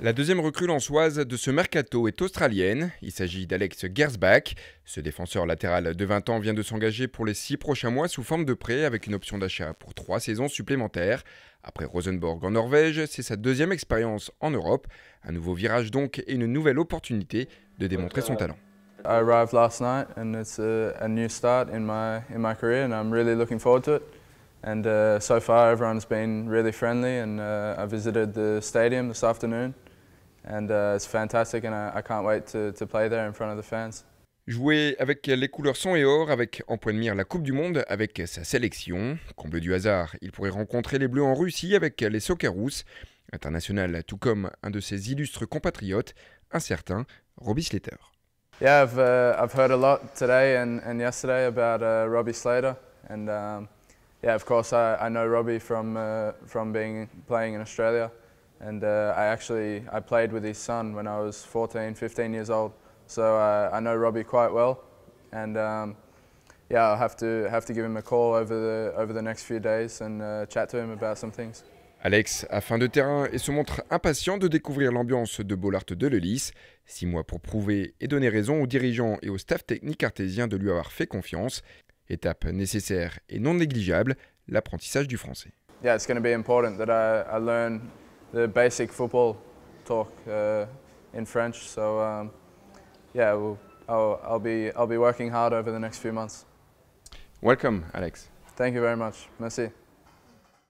La deuxième recrue lançoise de ce mercato est australienne. Il s'agit d'Alex Gersbach. Ce défenseur latéral de 20 ans vient de s'engager pour les six prochains mois sous forme de prêt avec une option d'achat pour trois saisons supplémentaires. Après Rosenborg en Norvège, c'est sa deuxième expérience en Europe. Un nouveau virage donc et une nouvelle opportunité de démontrer son talent. arrived last night and it's a start in my in my career and I'm really looking And uh, so far, everyone's been really friendly, and uh, I visited the stadium this afternoon, and uh, it's fantastic, and I, I can't wait to, to play there in front of the fans. Jouer avec les couleurs son et or, avec en point de mire la Coupe du Monde, avec sa sélection. Comble du hasard, il pourrait rencontrer les Bleus en Russie avec les Socceroos, international, tout comme un de ses illustres compatriotes, un certain Robbie Slater. Yeah, I've, uh, I've heard a lot today and, and yesterday about uh, Robbie Slater, and um, yeah, of course, I, I know Robbie from uh, from being playing in Australia, and uh, I actually I played with his son when I was 14, 15 years old. So uh, I know Robbie quite well, and um, yeah, I'll have to have to give him a call over the over the next few days and uh, chat to him about some things. Alex a fin de terrain et se montre impatient de découvrir l'ambiance de Bollard de Lelis. Six mois pour prouver et donner raison aux dirigeants et au staff technique cartésien de lui avoir fait confiance. Étape nécessaire et non négligeable, l'apprentissage du français. Yeah, it's going to be important that I, I learn the basic football talk uh, in French. So um, yeah, I'll, I'll be I'll be working hard over the next few months. Welcome, Alex. Thank you very much. Merci.